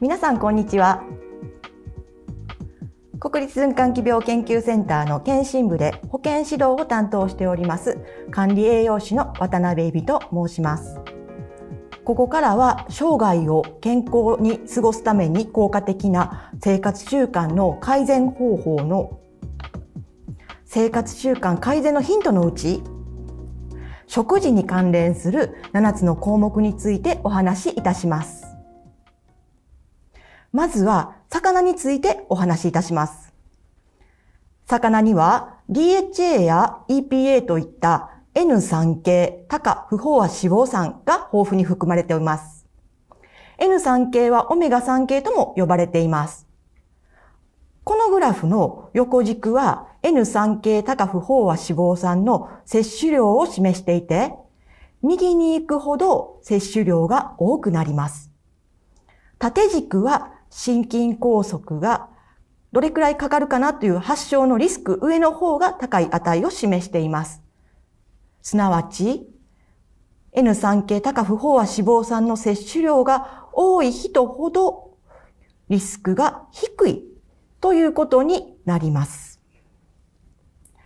皆さんこんにちは国立循環器病研究センターの検診部で保健指導を担当しております管理栄養士の渡辺恵美と申しますここからは生涯を健康に過ごすために効果的な生活習慣の改善方法の生活習慣改善のヒントのうち食事に関連する7つの項目についてお話しいたします。まずは、魚についてお話しいたします。魚には DHA や EPA といった N3 系か不飽和脂肪酸が豊富に含まれております。N3 系はオメガ3系とも呼ばれています。このグラフの横軸は N3 系高不飽和脂肪酸の摂取量を示していて、右に行くほど摂取量が多くなります。縦軸は心筋梗塞がどれくらいかかるかなという発症のリスク、上の方が高い値を示しています。すなわち、N3 系高不飽和脂肪酸の摂取量が多い人ほどリスクが低いということになります。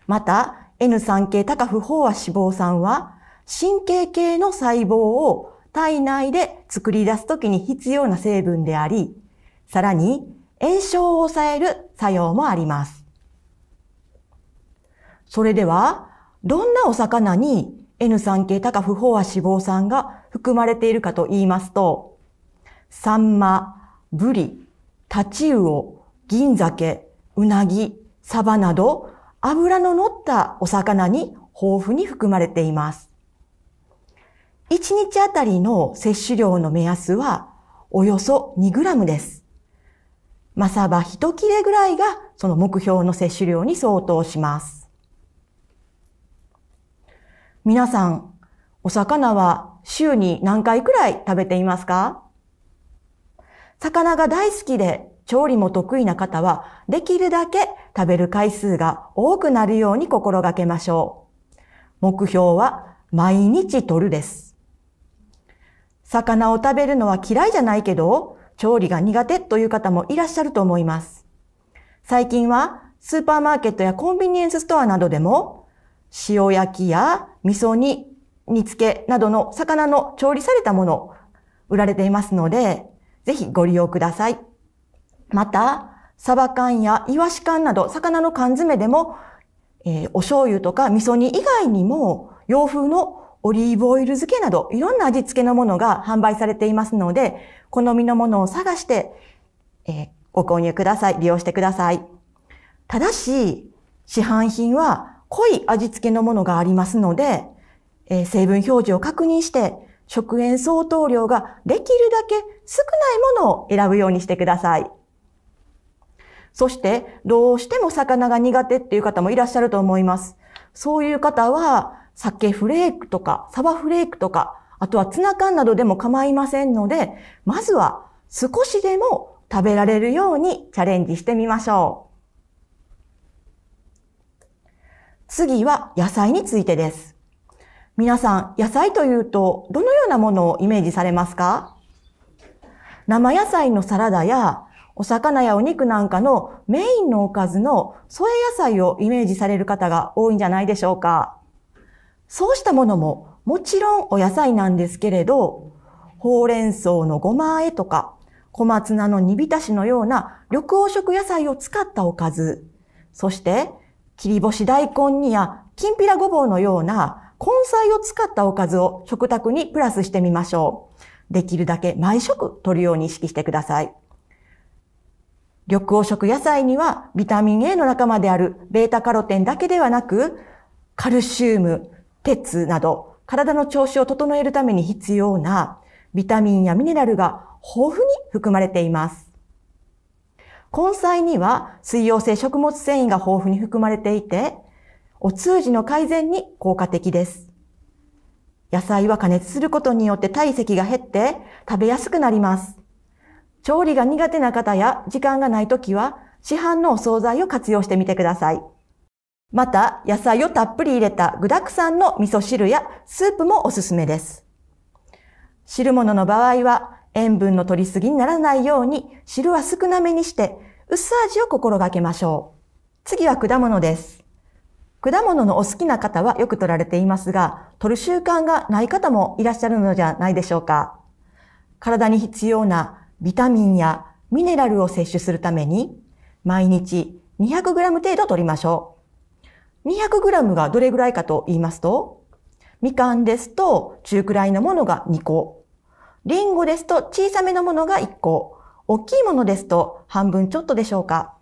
また、N3 系高不飽和脂肪酸は、神経系の細胞を体内で作り出すときに必要な成分であり、さらに炎症を抑える作用もあります。それでは、どんなお魚に N3 系高不飽和脂肪酸が含まれているかと言いますと、サンマ、ブリ、タチウオ、銀鮭、うなぎ、サバなど油の乗ったお魚に豊富に含まれています。1日あたりの摂取量の目安はおよそ 2g です。マサバ1切れぐらいがその目標の摂取量に相当します。皆さん、お魚は週に何回くらい食べていますか魚が大好きで調理も得意な方は、できるだけ食べる回数が多くなるように心がけましょう。目標は、毎日取るです。魚を食べるのは嫌いじゃないけど、調理が苦手という方もいらっしゃると思います。最近は、スーパーマーケットやコンビニエンスストアなどでも、塩焼きや味噌煮、煮付けなどの魚の調理されたもの売られていますので、ぜひご利用ください。また、サバ缶やイワシ缶など、魚の缶詰でも、えー、お醤油とか味噌煮以外にも、洋風のオリーブオイル漬けなど、いろんな味付けのものが販売されていますので、好みのものを探して、えー、ご購入ください。利用してください。ただし、市販品は濃い味付けのものがありますので、えー、成分表示を確認して、食塩相当量ができるだけ少ないものを選ぶようにしてください。そして、どうしても魚が苦手っていう方もいらっしゃると思います。そういう方は、鮭フレークとか、サバフレークとか、あとはツナ缶などでも構いませんので、まずは少しでも食べられるようにチャレンジしてみましょう。次は野菜についてです。皆さん、野菜というと、どのようなものをイメージされますか生野菜のサラダや、お魚やお肉なんかのメインのおかずの添え野菜をイメージされる方が多いんじゃないでしょうか。そうしたものももちろんお野菜なんですけれど、ほうれん草のごまあえとか、小松菜の煮浸しのような緑黄色野菜を使ったおかず、そして切り干し大根煮やきんぴらごぼうのような根菜を使ったおかずを食卓にプラスしてみましょう。できるだけ毎食取るように意識してください。緑黄色野菜にはビタミン A の仲間であるベータカロテンだけではなく、カルシウム、鉄など、体の調子を整えるために必要なビタミンやミネラルが豊富に含まれています。根菜には水溶性食物繊維が豊富に含まれていて、お通じの改善に効果的です。野菜は加熱することによって体積が減って食べやすくなります。調理が苦手な方や時間がない時は、市販のお惣菜を活用してみてください。また、野菜をたっぷり入れた具沢山の味噌汁やスープもおすすめです。汁物の場合は、塩分の取りすぎにならないように、汁は少なめにして、薄味を心がけましょう。次は果物です。果物のお好きな方はよく取られていますが、取る習慣がない方もいらっしゃるのではないでしょうか。体に必要なビタミンやミネラルを摂取するために、毎日 200g 程度取りましょう。200g がどれぐらいかと言いますと、みかんですと中くらいのものが2個、りんごですと小さめのものが1個、大きいものですと半分ちょっとでしょうか。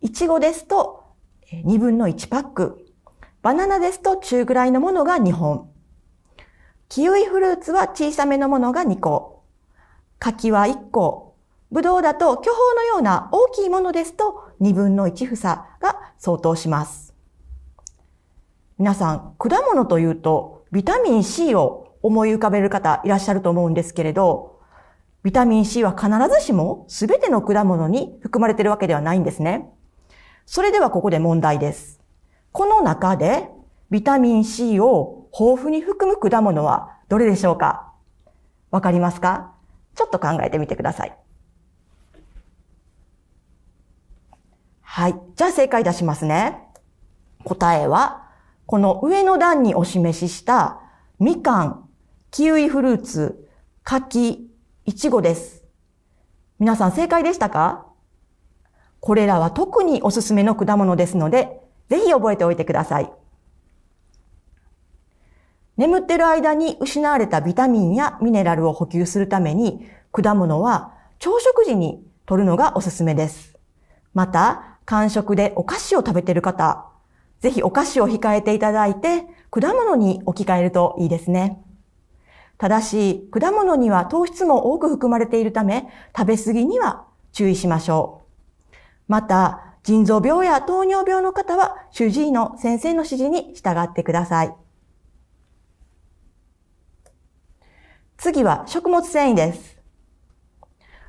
いちごですと2分の1パック、バナナですと中くらいのものが2本、キウイフルーツは小さめのものが2個、柿は1個、ぶどうだと巨峰のような大きいものですと2分の1房が相当します。皆さん、果物というとビタミン C を思い浮かべる方いらっしゃると思うんですけれど、ビタミン C は必ずしも全ての果物に含まれているわけではないんですね。それではここで問題です。この中でビタミン C を豊富に含む果物はどれでしょうかわかりますかちょっと考えてみてください。はい。じゃあ正解出しますね。答えは、この上の段にお示ししたみかん、キウイフルーツ、柿、いちごです。皆さん正解でしたかこれらは特におすすめの果物ですので、ぜひ覚えておいてください。眠ってる間に失われたビタミンやミネラルを補給するために、果物は朝食時に取るのがおすすめです。また、間食でお菓子を食べている方、ぜひお菓子を控えていただいて、果物に置き換えるといいですね。ただし、果物には糖質も多く含まれているため、食べ過ぎには注意しましょう。また、腎臓病や糖尿病の方は、主治医の先生の指示に従ってください。次は食物繊維です。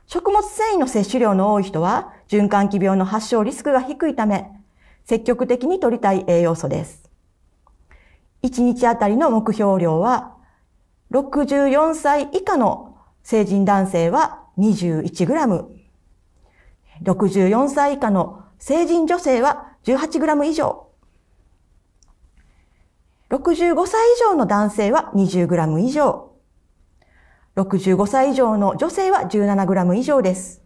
食物繊維の摂取量の多い人は循環器病の発症リスクが低いため、積極的に摂りたい栄養素です。1日あたりの目標量は、64歳以下の成人男性は 21g、64歳以下の成人女性は 18g 以上、65歳以上の男性は 20g 以上、65歳以上の女性は 17g 以上です。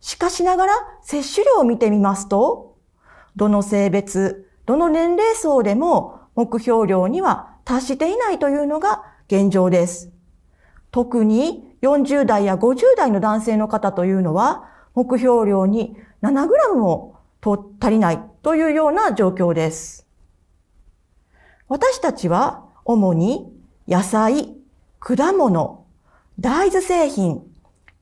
しかしながら摂取量を見てみますと、どの性別、どの年齢層でも目標量には達していないというのが現状です。特に40代や50代の男性の方というのは目標量に 7g も足りないというような状況です。私たちは主に野菜、果物、大豆製品、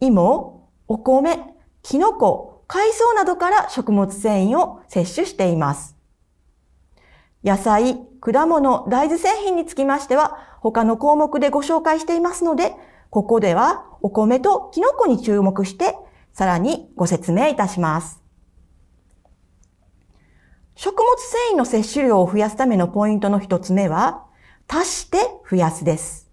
芋、お米、キノコ、海藻などから食物繊維を摂取しています。野菜、果物、大豆製品につきましては、他の項目でご紹介していますので、ここではお米とキノコに注目して、さらにご説明いたします。食物繊維の摂取量を増やすためのポイントの一つ目は、足して増やすです。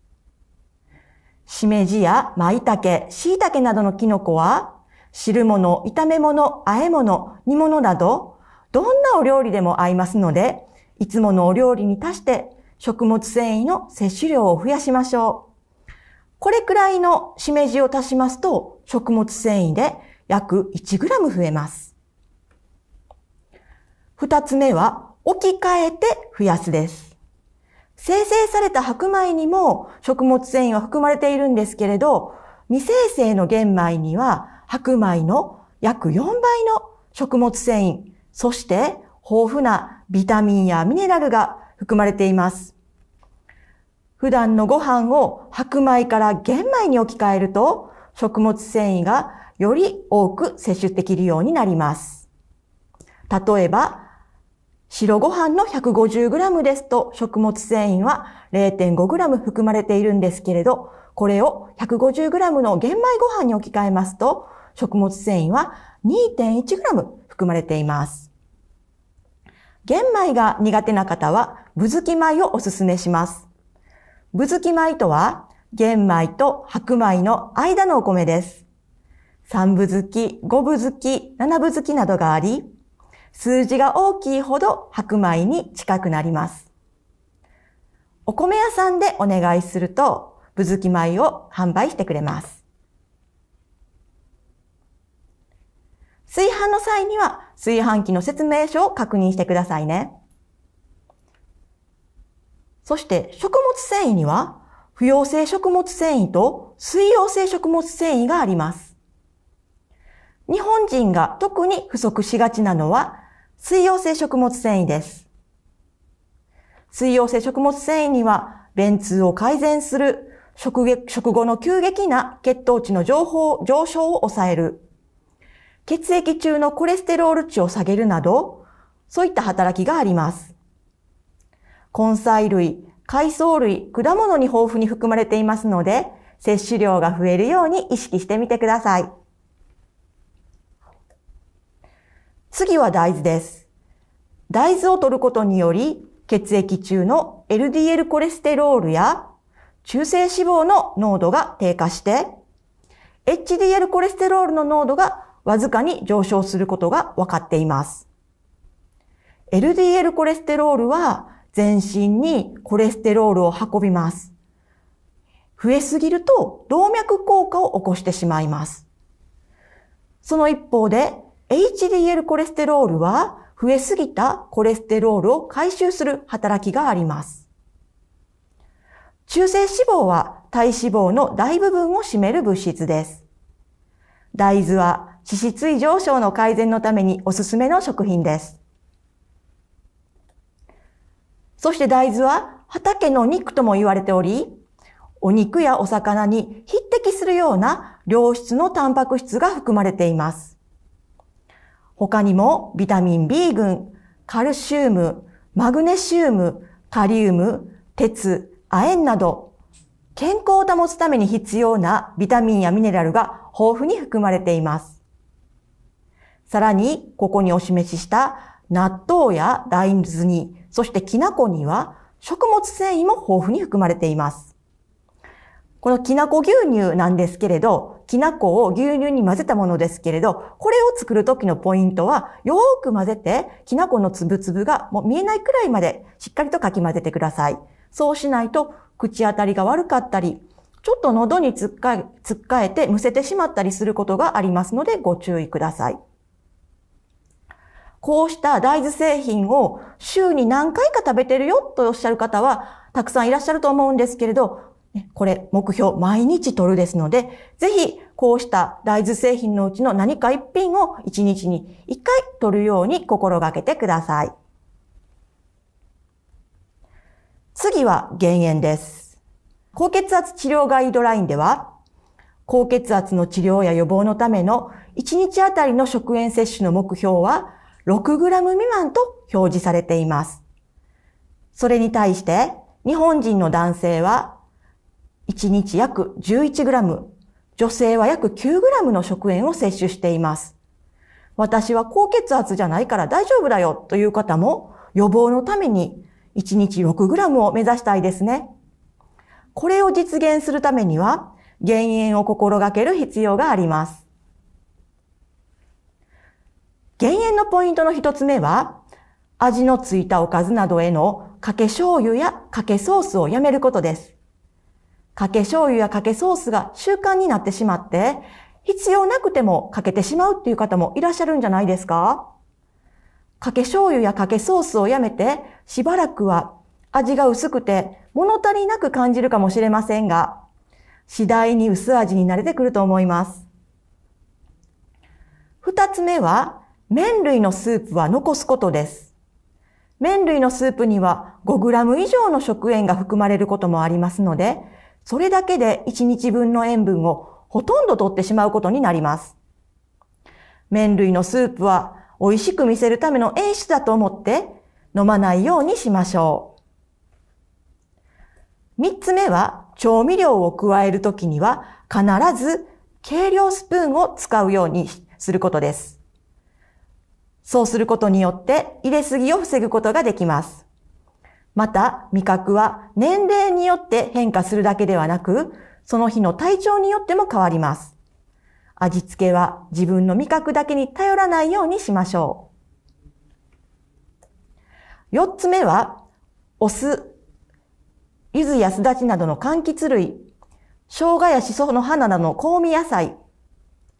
しめじや舞茸、椎茸などのキノコは、汁物、炒め物、和え物、煮物など、どんなお料理でも合いますので、いつものお料理に足して食物繊維の摂取量を増やしましょう。これくらいのしめじを足しますと、食物繊維で約 1g 増えます。二つ目は、置き換えて増やすです。生成された白米にも食物繊維は含まれているんですけれど、未生成の玄米には白米の約4倍の食物繊維、そして豊富なビタミンやミネラルが含まれています。普段のご飯を白米から玄米に置き換えると、食物繊維がより多く摂取できるようになります。例えば、白ご飯の 150g ですと食物繊維は 0.5g 含まれているんですけれど、これを 150g の玄米ご飯に置き換えますと、食物繊維は 2.1g 含まれています。玄米が苦手な方は、ぶずき米をおすすめします。ぶずき米とは、玄米と白米の間のお米です。三部ずき、五部ずき、七部ずきなどがあり、数字が大きいほど白米に近くなります。お米屋さんでお願いすると、ぶずき米を販売してくれます。炊飯の際には、炊飯器の説明書を確認してくださいね。そして、食物繊維には、不溶性食物繊維と水溶性食物繊維があります。日本人が特に不足しがちなのは水溶性食物繊維です。水溶性食物繊維には、便通を改善する、食食後の急激な血糖値の上昇を抑える、血液中のコレステロール値を下げるなど、そういった働きがあります。根菜類、海藻類、果物に豊富に含まれていますので、摂取量が増えるように意識してみてください。次は大豆です。大豆を取ることにより、血液中の LDL コレステロールや中性脂肪の濃度が低下して、HDL コレステロールの濃度がわずかに上昇することが分かっています。LDL コレステロールは全身にコレステロールを運びます。増えすぎると動脈硬化を起こしてしまいます。その一方で HDL コレステロールは増えすぎたコレステロールを回収する働きがあります。中性脂肪は体脂肪の大部分を占める物質です。大豆は脂質異常症の改善のためにおすすめの食品です。そして大豆は畑の肉とも言われており、お肉やお魚に匹敵するような良質のタンパク質が含まれています。他にもビタミン B 群、カルシウム、マグネシウム、カリウム、鉄、亜鉛など、健康を保つために必要なビタミンやミネラルが豊富に含まれています。さらに、ここにお示しした納豆や大豆に、そしてきな粉には食物繊維も豊富に含まれています。このきなこ牛乳なんですけれど、きなこを牛乳に混ぜたものですけれど、これを作るときのポイントは、よーく混ぜて、きなこの粒々がもう見えないくらいまでしっかりとかき混ぜてください。そうしないと、口当たりが悪かったり、ちょっと喉につっかえ、つっかえてむせてしまったりすることがありますので、ご注意ください。こうした大豆製品を週に何回か食べてるよとおっしゃる方はたくさんいらっしゃると思うんですけれど、これ、目標、毎日取るですので、ぜひ、こうした大豆製品のうちの何か一品を1日に1回取るように心がけてください。次は減塩です。高血圧治療ガイドラインでは、高血圧の治療や予防のための1日あたりの食塩摂取の目標は 6g 未満と表示されています。それに対して、日本人の男性は1日約 11g、女性は約 9g の食塩を摂取しています。私は高血圧じゃないから大丈夫だよという方も予防のために1日 6g を目指したいですね。これを実現するためには減塩を心がける必要があります。減塩のポイントの一つ目は味のついたおかずなどへのかけ醤油やかけソースをやめることです。かけ醤油やかけソースが習慣になってしまって、必要なくてもかけてしまうっていう方もいらっしゃるんじゃないですかかけ醤油やかけソースをやめて、しばらくは味が薄くて物足りなく感じるかもしれませんが、次第に薄味に慣れてくると思います。二つ目は、麺類のスープは残すことです。麺類のスープには 5g 以上の食塩が含まれることもありますので、それだけで1日分の塩分をほとんど取ってしまうことになります。麺類のスープは美味しく見せるための演出だと思って飲まないようにしましょう。3つ目は調味料を加えるときには必ず計量スプーンを使うようにすることです。そうすることによって入れすぎを防ぐことができます。また、味覚は年齢によって変化するだけではなく、その日の体調によっても変わります。味付けは自分の味覚だけに頼らないようにしましょう。四つ目は、お酢、柚子やすだちなどの柑橘類、生姜やしその花などの香味野菜、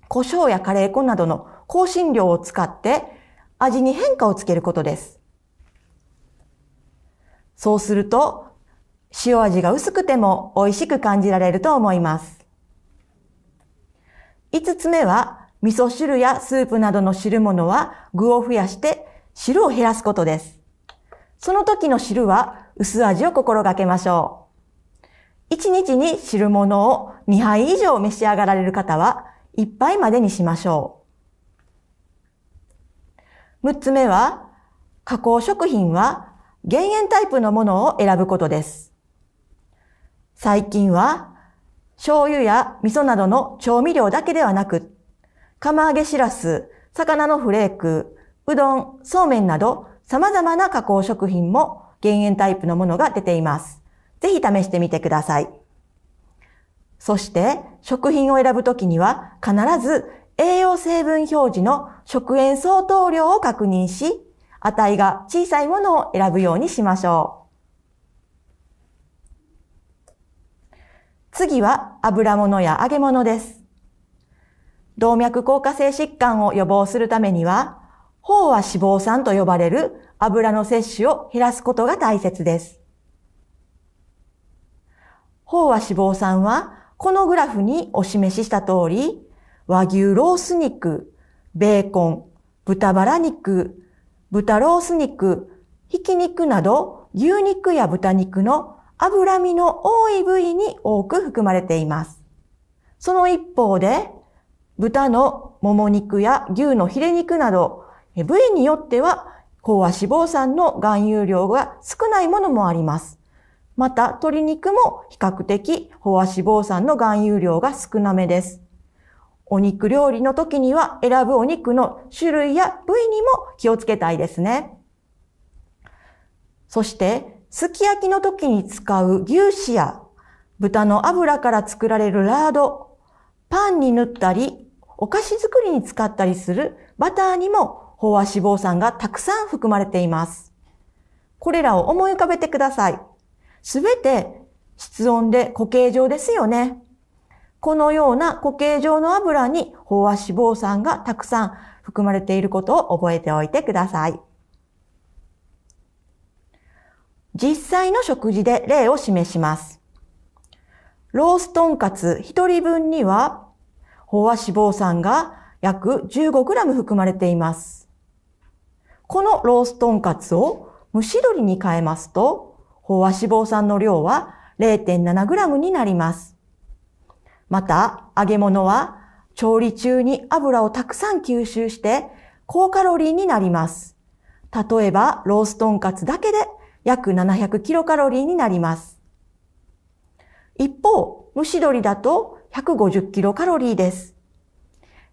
胡椒やカレー粉などの香辛料を使って味に変化をつけることです。そうすると、塩味が薄くても美味しく感じられると思います。五つ目は、味噌汁やスープなどの汁物は具を増やして汁を減らすことです。その時の汁は薄味を心がけましょう。一日に汁物を2杯以上召し上がられる方は1杯までにしましょう。六つ目は、加工食品は減塩タイプのものを選ぶことです。最近は、醤油や味噌などの調味料だけではなく、釜揚げしらす、魚のフレーク、うどん、そうめんなど様々な加工食品も減塩タイプのものが出ています。ぜひ試してみてください。そして、食品を選ぶときには必ず栄養成分表示の食塩相当量を確認し、値が小さいものを選ぶようにしましょう。次は油物や揚げ物です。動脈硬化性疾患を予防するためには、飽和脂肪酸と呼ばれる油の摂取を減らすことが大切です。飽和脂肪酸は、このグラフにお示しした通り、和牛ロース肉、ベーコン、豚バラ肉、豚ロース肉、ひき肉など牛肉や豚肉の脂身の多い部位に多く含まれています。その一方で、豚のもも肉や牛のヒレ肉など、部位によっては、飽和脂肪酸の含有量が少ないものもあります。また、鶏肉も比較的飽和脂肪酸の含有量が少なめです。お肉料理の時には選ぶお肉の種類や部位にも気をつけたいですね。そして、すき焼きの時に使う牛脂や豚の油から作られるラード、パンに塗ったり、お菓子作りに使ったりするバターにも飽和脂肪酸がたくさん含まれています。これらを思い浮かべてください。すべて室温で固形状ですよね。このような固形状の油に飽和脂肪酸がたくさん含まれていることを覚えておいてください。実際の食事で例を示します。ローストンカツ1人分には飽和脂肪酸が約 15g 含まれています。このローストンカツを蒸し鶏に変えますと、飽和脂肪酸の量は 0.7g になります。また、揚げ物は調理中に油をたくさん吸収して高カロリーになります。例えば、ローストンカツだけで約700キロカロリーになります。一方、蒸し鶏だと150キロカロリーです。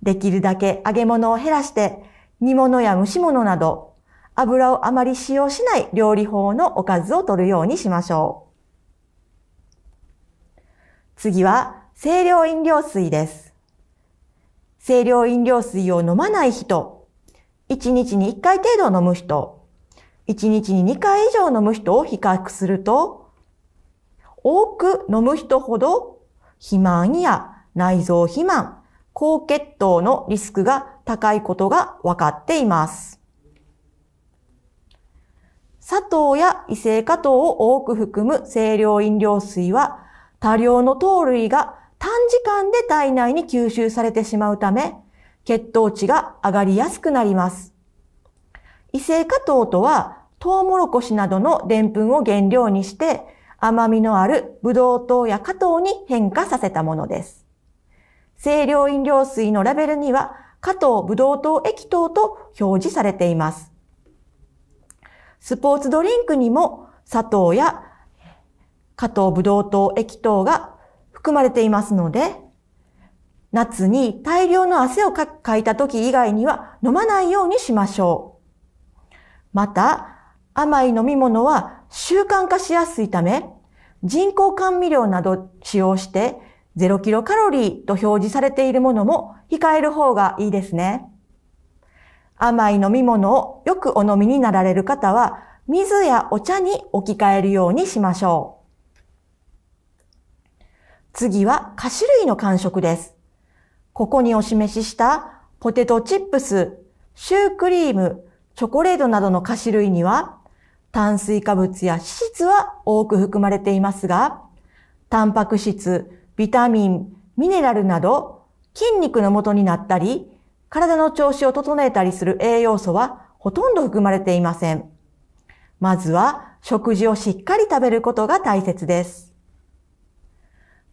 できるだけ揚げ物を減らして、煮物や蒸し物など、油をあまり使用しない料理法のおかずを取るようにしましょう。次は、清涼飲料水です。清涼飲料水を飲まない人、1日に1回程度飲む人、1日に2回以上飲む人を比較すると、多く飲む人ほど肥満や内臓肥満、高血糖のリスクが高いことが分かっています。砂糖や異性化糖を多く含む清涼飲料水は多量の糖類が短時間で体内に吸収されてしまうため、血糖値が上がりやすくなります。異性化糖とは、トウモロコシなどのデンプンを原料にして、甘みのあるブドウ糖や果糖に変化させたものです。清涼飲料水のラベルには、加糖ブドウ糖液糖と表示されています。スポーツドリンクにも砂糖や加糖ブドウ糖液糖が含まれていますので、夏に大量の汗をかいた時以外には飲まないようにしましょう。また、甘い飲み物は習慣化しやすいため、人工甘味料など使用して0キロカロリーと表示されているものも控える方がいいですね。甘い飲み物をよくお飲みになられる方は、水やお茶に置き換えるようにしましょう。次は菓子類の感食です。ここにお示ししたポテトチップス、シュークリーム、チョコレートなどの菓子類には炭水化物や脂質は多く含まれていますが、タンパク質、ビタミン、ミネラルなど筋肉の元になったり、体の調子を整えたりする栄養素はほとんど含まれていません。まずは食事をしっかり食べることが大切です。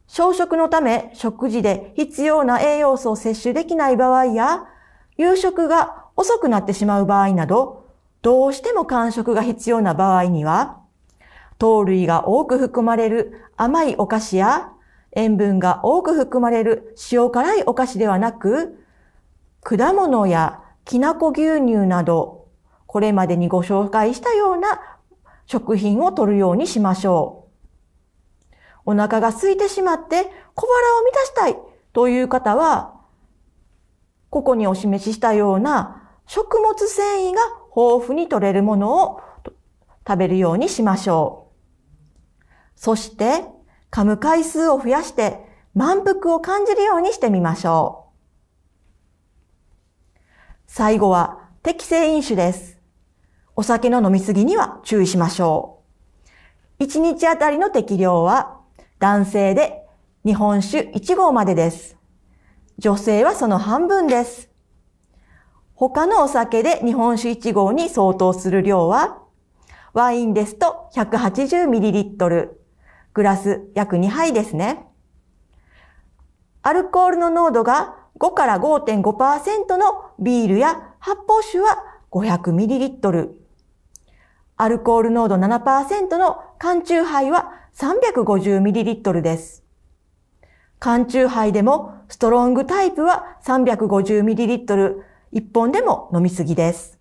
消食のため食事で必要な栄養素を摂取できない場合や、夕食が遅くなってしまう場合など、どうしても間食が必要な場合には、糖類が多く含まれる甘いお菓子や、塩分が多く含まれる塩辛いお菓子ではなく、果物やきなこ牛乳など、これまでにご紹介したような食品を摂るようにしましょう。お腹が空いてしまって小腹を満たしたいという方は、ここにお示ししたような食物繊維が豊富に取れるものを食べるようにしましょう。そして、噛む回数を増やして満腹を感じるようにしてみましょう。最後は適正飲酒です。お酒の飲みすぎには注意しましょう。1日あたりの適量は男性で日本酒1合までです。女性はその半分です。他のお酒で日本酒1合に相当する量は、ワインですと 180ml、グラス約2杯ですね。アルコールの濃度が5から5.5%のビールや発泡酒は 500ml、アルコール濃度7%の缶中杯は 350ml です。缶中杯でもストロングタイプは 350ml、1本でも飲みすぎです。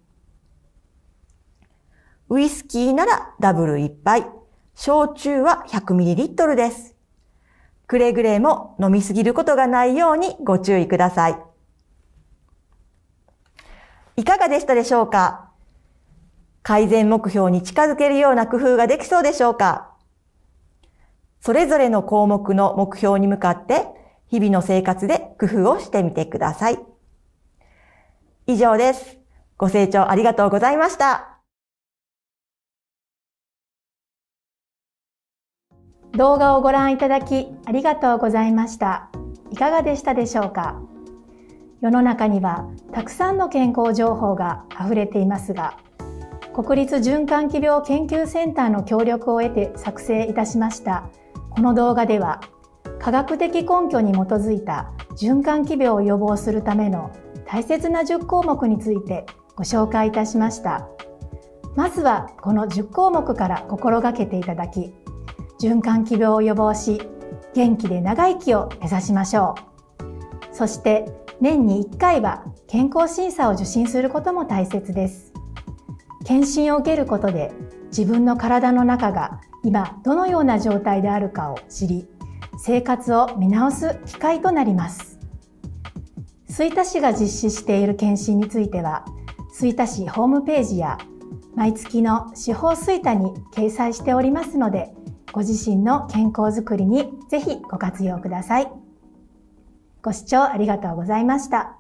ウイスキーならダブル1杯、焼酎は 100ml です。くれぐれも飲みすぎることがないようにご注意ください。いかがでしたでしょうか改善目標に近づけるような工夫ができそうでしょうかそれぞれの項目の目標に向かって、日々の生活で工夫をしてみてください。以上です。ご清聴ありがとうございました。動画をご覧いただきありがとうございました。いかがでしたでしょうか世の中にはたくさんの健康情報があふれていますが、国立循環器病研究センターの協力を得て作成いたしましたこの動画では科学的根拠に基づいた循環器病を予防するための大切な10項目についてご紹介いたしましたまずはこの10項目から心がけていただき循環器病を予防し元気で長生きを目指しましょうそして年に1回は健康審査を受診することも大切です検診を受けることで自分の体の中が今どのような状態であるかを知り生活を見直す機会となります吹田市が実施している検診については吹田市ホームページや毎月の司法吹田に掲載しておりますのでご自身の健康づくりにぜひご活用くださいご視聴ありがとうございました。